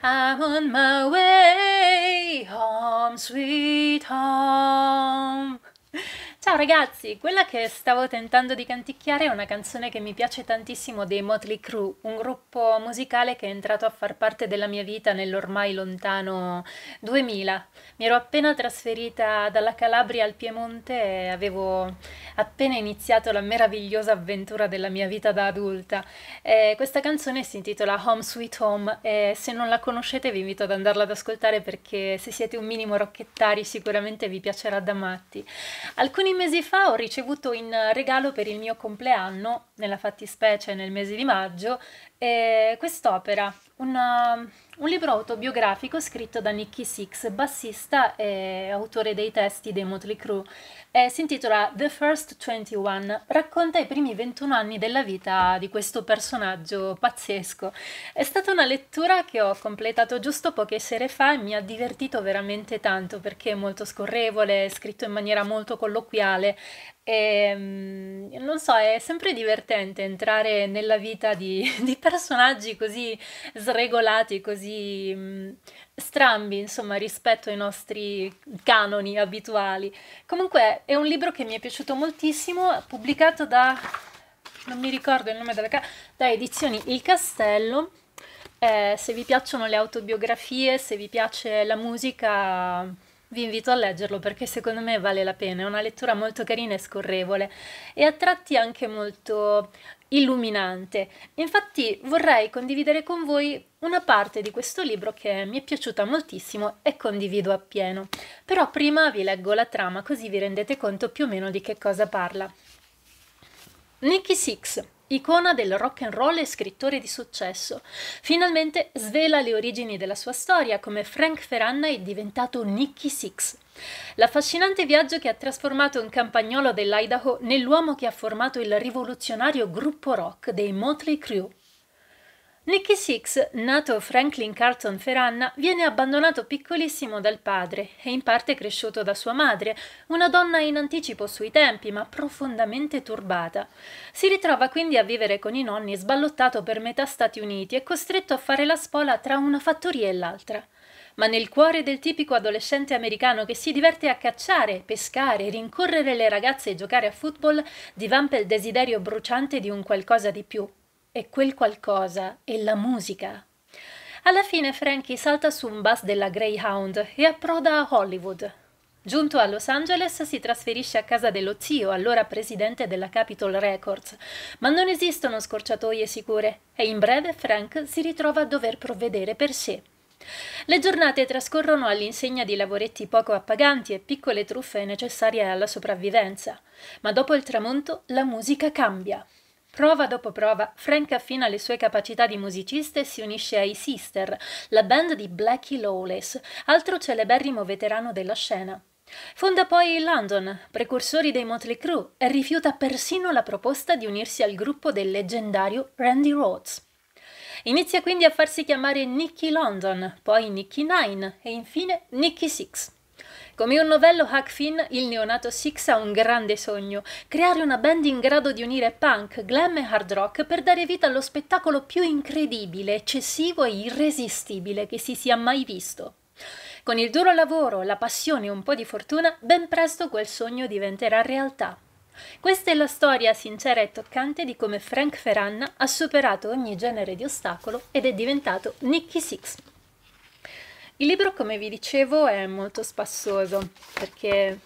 I'm on my way home, sweet home. ragazzi, quella che stavo tentando di canticchiare è una canzone che mi piace tantissimo dei Motley Crue, un gruppo musicale che è entrato a far parte della mia vita nell'ormai lontano 2000. Mi ero appena trasferita dalla Calabria al Piemonte e avevo appena iniziato la meravigliosa avventura della mia vita da adulta. Eh, questa canzone si intitola Home Sweet Home e se non la conoscete vi invito ad andarla ad ascoltare perché se siete un minimo rocchettari sicuramente vi piacerà da matti. Alcuni mesi mesi fa ho ricevuto in regalo per il mio compleanno, nella fattispecie nel mese di maggio, eh, quest'opera una, um, un libro autobiografico scritto da Nicky Six, bassista e autore dei testi dei Motley Crue. Eh, si intitola The First 21, racconta i primi 21 anni della vita di questo personaggio pazzesco. È stata una lettura che ho completato giusto poche sere fa e mi ha divertito veramente tanto perché è molto scorrevole, è scritto in maniera molto colloquiale, e, ehm, non so, è sempre divertente entrare nella vita di, di personaggi così sregolati, così mm, strambi, insomma, rispetto ai nostri canoni abituali. Comunque è un libro che mi è piaciuto moltissimo, pubblicato da... non mi ricordo il nome della casa, da edizioni Il Castello. Eh, se vi piacciono le autobiografie, se vi piace la musica vi invito a leggerlo perché secondo me vale la pena, è una lettura molto carina e scorrevole e a tratti anche molto illuminante. Infatti vorrei condividere con voi una parte di questo libro che mi è piaciuta moltissimo e condivido appieno. Però prima vi leggo la trama così vi rendete conto più o meno di che cosa parla. Nikki Six Icona del rock and roll e scrittore di successo, finalmente svela le origini della sua storia come Frank Ferranna è diventato Nicky Six. L'affascinante viaggio che ha trasformato un campagnolo dell'Idaho nell'uomo che ha formato il rivoluzionario gruppo rock dei Motley Crue. Nicky Six, nato Franklin Carlton Ferranna, viene abbandonato piccolissimo dal padre e in parte cresciuto da sua madre, una donna in anticipo sui tempi ma profondamente turbata. Si ritrova quindi a vivere con i nonni sballottato per metà Stati Uniti e costretto a fare la spola tra una fattoria e l'altra. Ma nel cuore del tipico adolescente americano che si diverte a cacciare, pescare, rincorrere le ragazze e giocare a football, divampa il desiderio bruciante di un qualcosa di più, e quel qualcosa è la musica. Alla fine Frankie salta su un bus della Greyhound e approda a Hollywood. Giunto a Los Angeles si trasferisce a casa dello zio, allora presidente della Capitol Records, ma non esistono scorciatoie sicure e in breve Frank si ritrova a dover provvedere per sé. Le giornate trascorrono all'insegna di lavoretti poco appaganti e piccole truffe necessarie alla sopravvivenza, ma dopo il tramonto la musica cambia. Prova dopo prova, Frank affina le sue capacità di musicista e si unisce ai Sister, la band di Blackie Lawless, altro celeberrimo veterano della scena. Fonda poi London, precursori dei Motley Crue, e rifiuta persino la proposta di unirsi al gruppo del leggendario Randy Rhodes. Inizia quindi a farsi chiamare Nicky London, poi Nicky Nine e infine Nicky Six. Come un novello hack Finn, il neonato Six ha un grande sogno, creare una band in grado di unire punk, glam e hard rock per dare vita allo spettacolo più incredibile, eccessivo e irresistibile che si sia mai visto. Con il duro lavoro, la passione e un po' di fortuna, ben presto quel sogno diventerà realtà. Questa è la storia sincera e toccante di come Frank Ferranna ha superato ogni genere di ostacolo ed è diventato Nicky Six. Il libro, come vi dicevo, è molto spassoso perché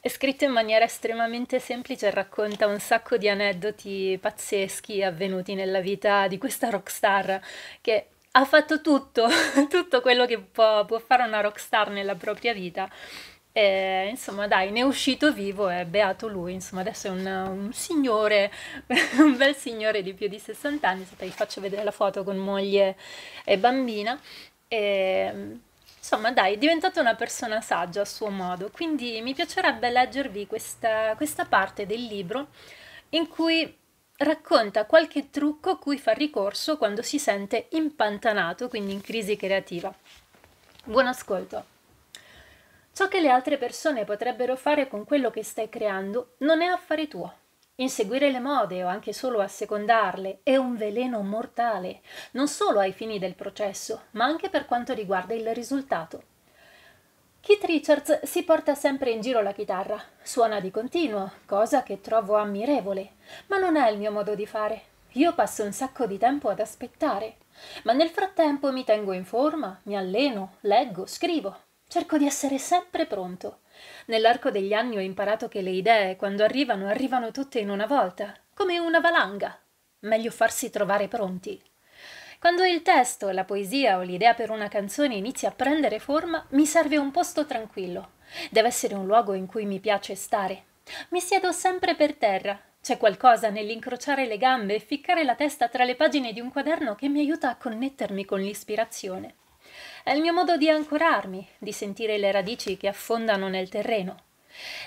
è scritto in maniera estremamente semplice e racconta un sacco di aneddoti pazzeschi avvenuti nella vita di questa rockstar che ha fatto tutto, tutto quello che può, può fare una rockstar nella propria vita. E, insomma, dai, ne è uscito vivo e beato lui. Insomma, adesso è un, un signore, un bel signore di più di 60 anni. vi faccio vedere la foto con moglie e bambina. E, Insomma, dai, è diventata una persona saggia a suo modo, quindi mi piacerebbe leggervi questa, questa parte del libro in cui racconta qualche trucco a cui fa ricorso quando si sente impantanato, quindi in crisi creativa. Buon ascolto! Ciò che le altre persone potrebbero fare con quello che stai creando non è affare tuo. Inseguire le mode o anche solo assecondarle è un veleno mortale, non solo ai fini del processo, ma anche per quanto riguarda il risultato. Keith Richards si porta sempre in giro la chitarra, suona di continuo, cosa che trovo ammirevole, ma non è il mio modo di fare. Io passo un sacco di tempo ad aspettare, ma nel frattempo mi tengo in forma, mi alleno, leggo, scrivo, Cerco di essere sempre pronto. Nell'arco degli anni ho imparato che le idee, quando arrivano, arrivano tutte in una volta, come una valanga. Meglio farsi trovare pronti. Quando il testo, la poesia o l'idea per una canzone inizia a prendere forma, mi serve un posto tranquillo. Deve essere un luogo in cui mi piace stare. Mi siedo sempre per terra. C'è qualcosa nell'incrociare le gambe e ficcare la testa tra le pagine di un quaderno che mi aiuta a connettermi con l'ispirazione. È il mio modo di ancorarmi, di sentire le radici che affondano nel terreno.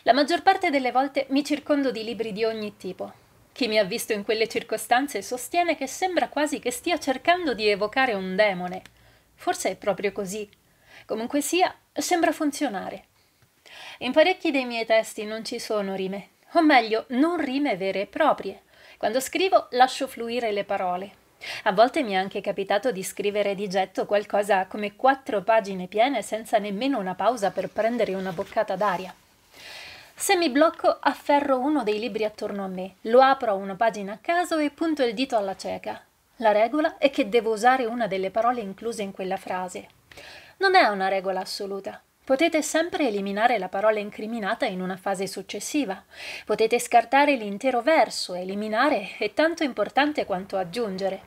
La maggior parte delle volte mi circondo di libri di ogni tipo. Chi mi ha visto in quelle circostanze sostiene che sembra quasi che stia cercando di evocare un demone. Forse è proprio così. Comunque sia, sembra funzionare. In parecchi dei miei testi non ci sono rime, o meglio, non rime vere e proprie. Quando scrivo lascio fluire le parole. A volte mi è anche capitato di scrivere di getto qualcosa come quattro pagine piene senza nemmeno una pausa per prendere una boccata d'aria. Se mi blocco, afferro uno dei libri attorno a me, lo apro una pagina a caso e punto il dito alla cieca. La regola è che devo usare una delle parole incluse in quella frase. Non è una regola assoluta, Potete sempre eliminare la parola incriminata in una fase successiva. Potete scartare l'intero verso, eliminare è tanto importante quanto aggiungere.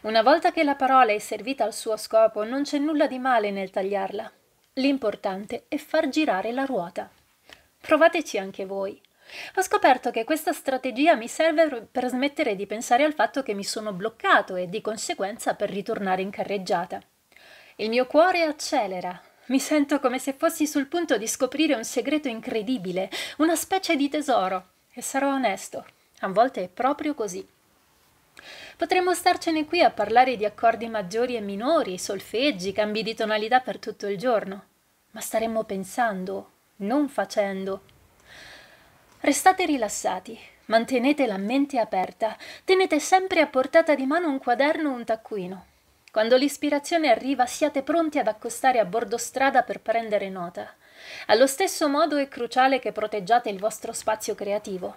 Una volta che la parola è servita al suo scopo, non c'è nulla di male nel tagliarla. L'importante è far girare la ruota. Provateci anche voi. Ho scoperto che questa strategia mi serve per smettere di pensare al fatto che mi sono bloccato e di conseguenza per ritornare in carreggiata. Il mio cuore accelera, mi sento come se fossi sul punto di scoprire un segreto incredibile, una specie di tesoro. E sarò onesto, a volte è proprio così. Potremmo starcene qui a parlare di accordi maggiori e minori, solfeggi, cambi di tonalità per tutto il giorno, ma staremmo pensando, non facendo. Restate rilassati, mantenete la mente aperta, tenete sempre a portata di mano un quaderno o un taccuino. Quando l'ispirazione arriva siate pronti ad accostare a bordo strada per prendere nota. Allo stesso modo è cruciale che proteggiate il vostro spazio creativo.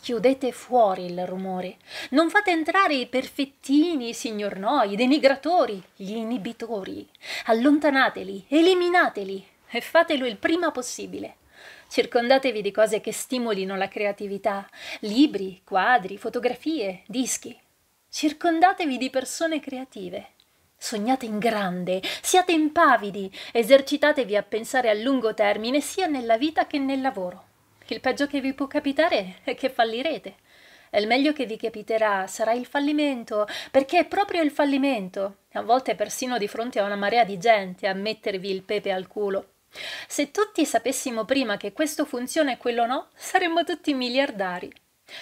Chiudete fuori il rumore. Non fate entrare i perfettini, i signor signornoi, i denigratori, gli inibitori. Allontanateli, eliminateli e fatelo il prima possibile. Circondatevi di cose che stimolino la creatività, libri, quadri, fotografie, dischi. Circondatevi di persone creative. Sognate in grande, siate impavidi, esercitatevi a pensare a lungo termine sia nella vita che nel lavoro. Il peggio che vi può capitare è che fallirete. E il meglio che vi capiterà sarà il fallimento, perché è proprio il fallimento, a volte persino di fronte a una marea di gente, a mettervi il pepe al culo. Se tutti sapessimo prima che questo funziona e quello no, saremmo tutti miliardari.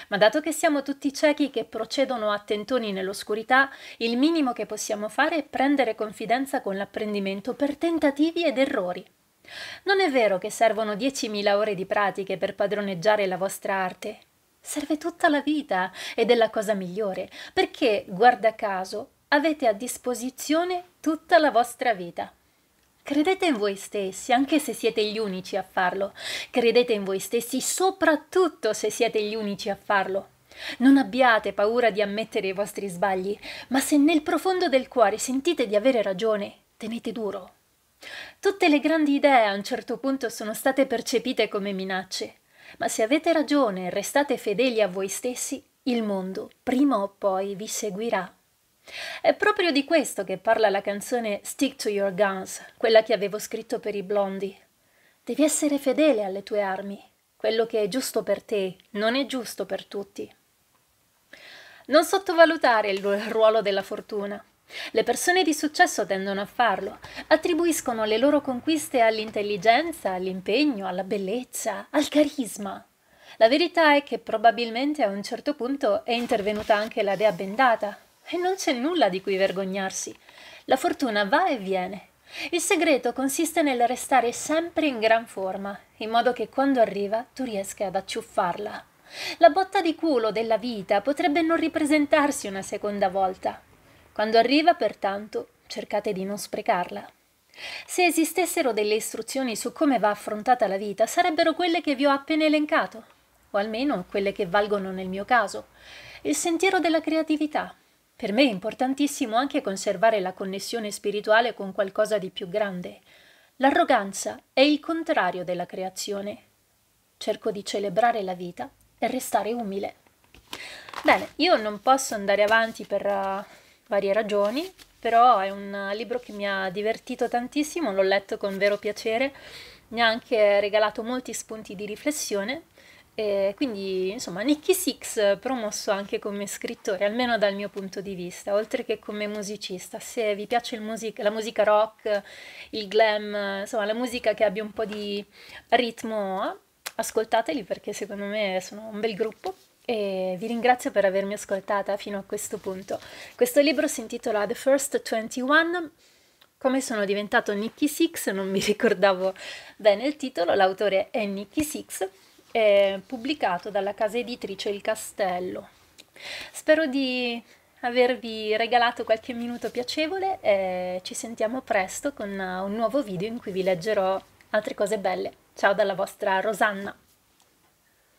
Ma dato che siamo tutti ciechi che procedono a tentoni nell'oscurità, il minimo che possiamo fare è prendere confidenza con l'apprendimento per tentativi ed errori. Non è vero che servono 10.000 ore di pratiche per padroneggiare la vostra arte. Serve tutta la vita ed è la cosa migliore, perché, guarda caso, avete a disposizione tutta la vostra vita. Credete in voi stessi, anche se siete gli unici a farlo. Credete in voi stessi, soprattutto se siete gli unici a farlo. Non abbiate paura di ammettere i vostri sbagli, ma se nel profondo del cuore sentite di avere ragione, tenete duro. Tutte le grandi idee a un certo punto sono state percepite come minacce, ma se avete ragione e restate fedeli a voi stessi, il mondo, prima o poi, vi seguirà. È proprio di questo che parla la canzone Stick to Your Guns, quella che avevo scritto per i blondi. Devi essere fedele alle tue armi. Quello che è giusto per te non è giusto per tutti. Non sottovalutare il ruolo della fortuna. Le persone di successo tendono a farlo, attribuiscono le loro conquiste all'intelligenza, all'impegno, alla bellezza, al carisma. La verità è che probabilmente a un certo punto è intervenuta anche la dea bendata, e non c'è nulla di cui vergognarsi. La fortuna va e viene. Il segreto consiste nel restare sempre in gran forma, in modo che quando arriva tu riesca ad acciuffarla. La botta di culo della vita potrebbe non ripresentarsi una seconda volta. Quando arriva, pertanto, cercate di non sprecarla. Se esistessero delle istruzioni su come va affrontata la vita, sarebbero quelle che vi ho appena elencato, o almeno quelle che valgono nel mio caso, il sentiero della creatività, per me è importantissimo anche conservare la connessione spirituale con qualcosa di più grande. L'arroganza è il contrario della creazione. Cerco di celebrare la vita e restare umile. Bene, io non posso andare avanti per uh, varie ragioni, però è un libro che mi ha divertito tantissimo, l'ho letto con vero piacere, mi ha anche regalato molti spunti di riflessione e quindi, insomma, Nicky Six eh, promosso anche come scrittore, almeno dal mio punto di vista, oltre che come musicista. Se vi piace music la musica rock, il glam, insomma, la musica che abbia un po' di ritmo, ascoltateli perché secondo me sono un bel gruppo. E vi ringrazio per avermi ascoltata fino a questo punto. Questo libro si intitola The First 21 come sono diventato Nicky Six, non mi ricordavo bene il titolo, l'autore è Nicky Six eh, pubblicato dalla casa editrice Il Castello. Spero di avervi regalato qualche minuto piacevole e ci sentiamo presto con un nuovo video in cui vi leggerò altre cose belle. Ciao dalla vostra Rosanna!